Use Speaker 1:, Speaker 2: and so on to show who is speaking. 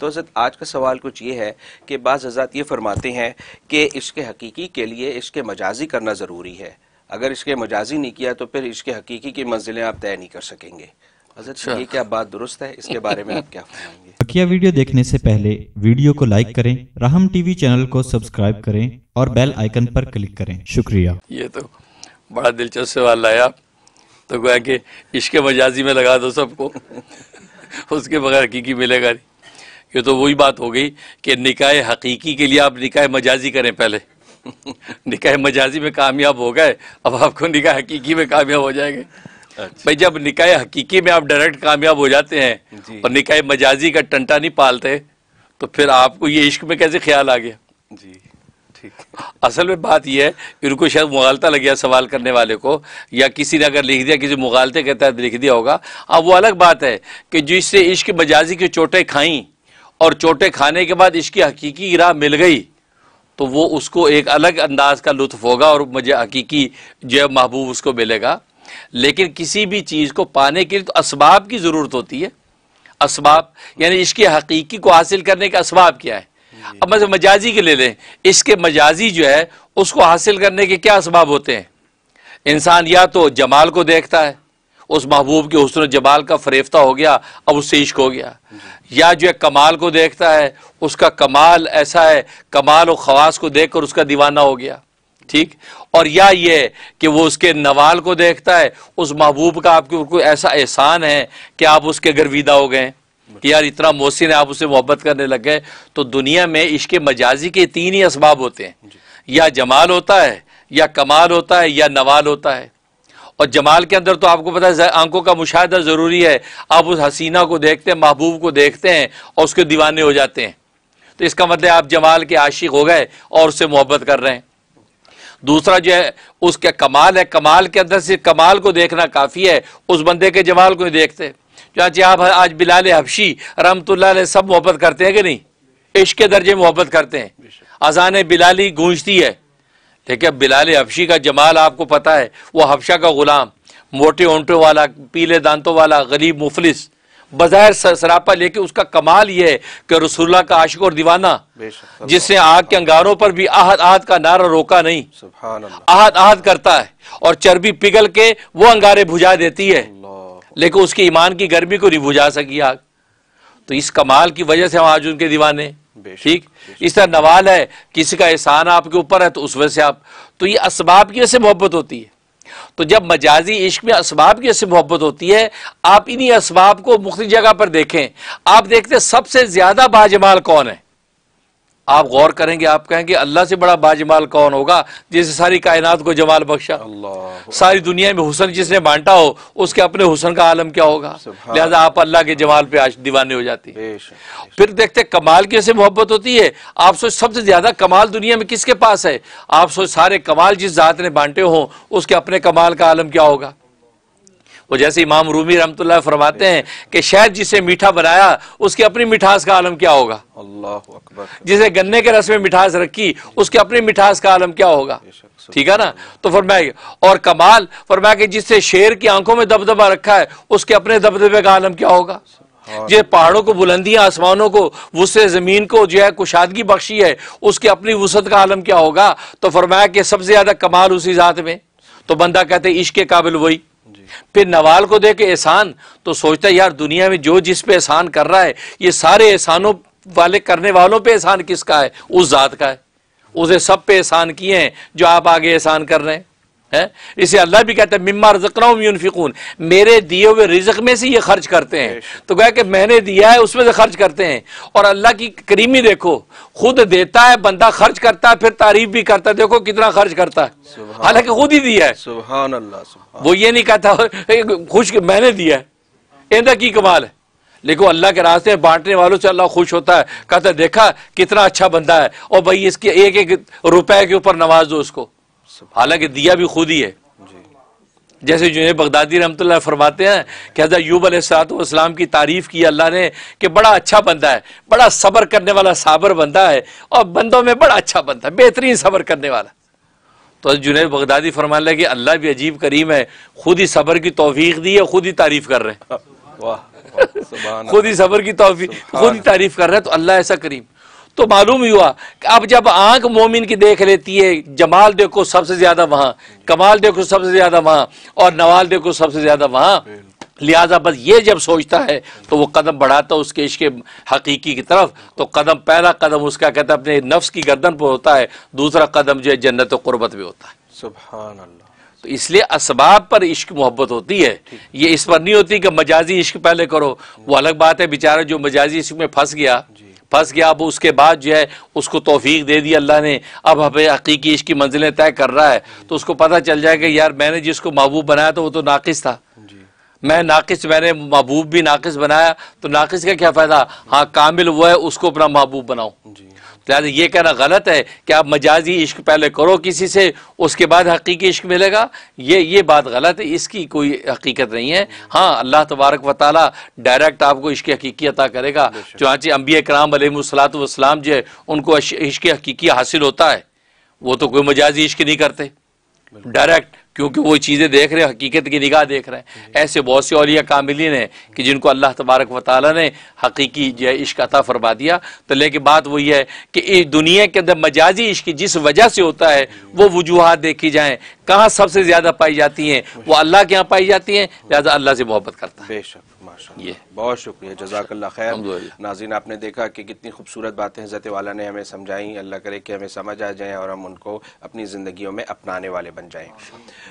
Speaker 1: तो हजरत आज का सवाल कुछ ये है कि बाज़ हजरत ये फरमाते हैं कि इसके हकीकी के लिए इसके मजाजी करना ज़रूरी है अगर इसके मजाजी नहीं किया तो फिर इसके हकीकी की मंजिलें आप तय नहीं कर सकेंगे हजरत अच्छा। ये क्या बात दुरुस्त है इसके बारे में आप क्या बकिया वीडियो देखने से पहले वीडियो को लाइक करें राहम टीवी चैनल को सब्सक्राइब करें और बेल आइकन पर क्लिक करें शुक्रिया ये तो बड़ा दिलचस्प सवाल लाया तो गोया कि इश्क मजाजी में लगा दो सबको उसके बगैर की की मिलेगा नहीं ये तो वही बात हो गई कि निकाय हकीकी के लिए आप निकाय मजाजी करें पहले निकाय मजाजी में कामयाब हो गए अब आपको निकाय हकीकी में कामयाब हो जाएंगे अच्छा। भाई जब निकाय हकीकी में आप डायरेक्ट कामयाब हो जाते हैं और निकाय मजाजी का टंटा नहीं पालते तो फिर आपको ये इश्क में कैसे ख्याल आ गया जी ठीक असल में बात यह है इनको शायद मुगालता लग गया सवाल करने वाले को या किसी ने अगर लिख दिया किसी मुगालते के तहत लिख दिया होगा अब वो अलग बात है कि जिससे इश्क मजाजी की चोटें खाई और चोटे खाने के बाद इसकी हकीकी राह मिल गई तो वो उसको एक अलग अंदाज का लुत्फ होगा और मुझे हकीकी जो महबूब उसको मिलेगा लेकिन किसी भी चीज़ को पाने के लिए तो इसबाब की ज़रूरत होती है इसबाब यानी इसकी हकीकी को हासिल करने का इसबाब क्या है अब मतलब मजाजी के ले लें इसके मजाजी जो है उसको हासिल करने के क्या इसबाब होते हैं इंसान या तो जमाल को देखता है उस महबूब के हसन जमाल का फरेफ्ता हो गया अब उससे इश्क हो गया या जो है कमाल को देखता है उसका कमाल ऐसा है कमाल और खवास को देख कर उसका दीवाना हो गया ठीक और या ये कि वो उसके नवाल को देखता है उस महबूब का आपके ऊपर ऐसा एहसान है कि आप उसके घर विदा हो गए कि यार इतना मोहसिन है आप उससे मोहब्बत करने लग गए तो दुनिया में इश्क मजाजी के तीन ही इसबाब होते हैं या जमाल होता है या कमाल होता है या नवाल होता है और जमाल के अंदर तो आपको पता है आंखों का मुशाह ज़रूरी है आप उस हसीना को देखते हैं महबूब को देखते हैं और उसके दीवाने हो जाते हैं तो इसका मतलब आप जमाल के आशिक हो गए और उससे मोहब्बत कर रहे हैं दूसरा जो है उसका कमाल है कमाल के अंदर सिर्फ कमाल को देखना काफ़ी है उस बंदे के जमाल को नहीं देखते चाचे आप आज बिलाल हबशी रमतुल्ला सब मोहब्बत करते हैं कि नहीं इश्क के दर्जे मोहब्बत करते हैं अजान बिलाली गूंजती है ठीक है बिलाल हफशी का जमाल आपको पता है वो हफशा का ग़ुलाम मोटे ओंटों वाला पीले दांतों वाला गरीब मुफलिस बाहर सरापा लेके उसका कमाल यह है कि रसुल्ला का आशिक और दीवाना जिसने आग के अंगारों पर भी आहत आहत का नारा रोका नहीं आहत आहत करता है और चर्बी पिघल के वो अंगारे भुजा देती है लेकिन उसके ईमान की गर्मी को नहीं भुजा सकी आग तो इस कमाल की वजह से हम आज उनके दीवाने ठीक इस तरह नवाल है किसी का एहसान आपके ऊपर है तो उस वजह से आप तो ये इसबाब की वजह से मोहब्बत होती है तो जब मजाजी इश्क में इसबाब की वजह से मोहब्बत होती है आप इन्हीं इसबाब को मुख्त जगह पर देखें आप देखते सबसे ज्यादा बाजमाल कौन है आप गौर करेंगे आप कहेंगे अल्लाह से बड़ा बाजमाल कौन होगा जिसे सारी कायनात को जमाल बख्शा सारी दुनिया में हुसन जिसने बांटा हो उसके अपने हुसन का आलम क्या होगा लिहाजा आप अल्लाह के जमाल पे आज दीवाने हो जाती है फिर देखते कमाल की ऐसे मोहब्बत होती है आप सोच सबसे ज्यादा कमाल दुनिया में किसके पास है आप सोच सारे कमाल जिस जात ने बांटे हों उसके अपने कमाल का आलम क्या होगा वो जैसे इमाम रूमी रहमत फरमाते हैं कि शायद जिसे मीठा बनाया उसकी अपनी मिठास का आलम क्या होगा अल्लाह जिसे गन्ने के रस में मिठास रखी उसके अपनी मिठास का आलम क्या होगा ठीक है ना तो फरमाया और कमाल फरमाया कि जिससे शेर की आंखों में दबदबा रखा है उसके अपने दबदबे का आलम क्या होगा जो हाँ। पहाड़ों को बुलंदियां आसमानों को वसे ज़मीन को जो है कुशादगी बख्शी है उसके अपनी वसत का आलम क्या होगा तो फरमाया कि सबसे ज़्यादा कमाल उसी ज़ात में तो बंदा कहते इश्क काबिल वही फिर नवाल को देखे एहसान तो सोचता है यार दुनिया में जो जिस पे एहसान कर रहा है ये सारे एहसानों वाले करने वालों पे एहसान किसका है उस ज़ात का है उसे सब पे एहसान किए हैं जो आप आगे एहसान कर रहे हैं है इसे अल्लाह भी कहते हैं मिम्मा रजकनाफिकून मेरे दिए हुए रिजक में से ये खर्च करते हैं तो गया कि मैंने दिया है उसमें से खर्च करते हैं और अल्लाह की करीमी देखो खुद देता है बंदा खर्च करता है फिर तारीफ भी करता है देखो कितना खर्च करता है हालांकि खुद ही दिया है सुबहान अल्लाह वो ये नहीं कहता खुश मैंने दिया है इंदा की कमाल है लेकिन अल्लाह के रास्ते बांटने वालों से अल्लाह खुश होता है कहता है देखा कितना अच्छा बंदा है और भाई इसके एक एक रुपए के ऊपर नवाज दो उसको हालांकि दिया भी खुद ही है जैसे जुनेब बगदादी रहमतुल्लाह फरमाते हैं कि हजरत यूब अलैहिस्सलाम की तारीफ़ की अल्लाह ने कि बड़ा अच्छा बंदा है बड़ा सब्र करने वाला साबर बंदा है और बंदों में बड़ा अच्छा बंदा है बेहतरीन सब्र करने वाला तो जुनेब बगदादी फरमाने लगे अल्लाह भी अजीब करीम है खुद ही सब्र की तोफीक दी है खुद ही तारीफ़ कर रहे हैं खुद ही सब्र की तोफ़ी खुद ही तारीफ़ कर रहे हैं तो अल्लाह ऐसा करीम तो मालूम ही हुआ कि अब जब आंख मोमिन की देख लेती है जमाल देखो सबसे ज़्यादा वहां कमाल देखो सबसे ज़्यादा वहां और नवाल देखो सबसे ज़्यादा वहां लिहाजा बस ये जब सोचता है तो वो कदम बढ़ाता है उसके इश्क हकीकी की तरफ तो कदम पहला कदम उसका कहता है अपने नफ्स की गर्दन पर होता है दूसरा कदम जो है जन्नत कुर्बत में होता है सुबह तो इसलिए इसबाब पर इश्क मोहब्बत होती है ये इस पर नहीं होती कि मजाजी इश्क पहले करो वो अलग बात है बेचारा जो मजाजी इश्क में फंस गया फंस गया अब उसके बाद जो है उसको तोफीक दे दी अल्लाह ने अब हमें हकीकी इसकी मंजिलें तय कर रहा है तो उसको पता चल जाएगा यार मैंने जिसको महबूब बनाया तो वो तो नाकिस था मैं नाकिस मैंने महबूब भी नाकिस बनाया तो नाकिस का क्या फ़ायदा हाँ कामिल वो है उसको अपना महबूब बनाओ जी लिहाजा ये कहना गलत है कि आप मजाजी इश्क पहले करो किसी से उसके बाद हकीकी इश्क मिलेगा ये ये बात गलत है इसकी कोई हकीकत नहीं है हाँ अल्लाह तबारक व ताली डायरेक्ट आपको इश्क हकीकी अता करेगा चाँची अम्बी कराम सलात वसलाम जो है उनको इश्क हकीकी हासिल होता है वो तो कोई मजाजी इश्क नहीं करते डायरेक्ट क्योंकि वो चीज़ें देख रहे हैं हकीकत की निगाह देख रहे हैं हम्म। ऐसे बहुत से औलिया कामिलीन हैं कि जिनको अल्लाह तबारक व ने हकीकी जो है इश्क अता फरमा दिया तो लेकिन बात वही है कि इस दुनिया के अंदर मजाजी इश्क जिस वजह से होता है वो वजूहत देखी जाएँ कहाँ सबसे ज़्यादा पाई जाती हैं वो अल्लाह के यहाँ पाई जाती हैं लिहाजा अल्लाह से मोहब्बत करता है बेशक ये बहुत शुक्रिया जजाकल्ला खैर नाजीन आपने देखा कि कितनी खूबसूरत बातें हजरत वाला ने हमें समझाई अल्लाह करे कि हमें समझ आ जाए और हम उनको अपनी ज़िंदगी में अपनाने वाले बन जाएं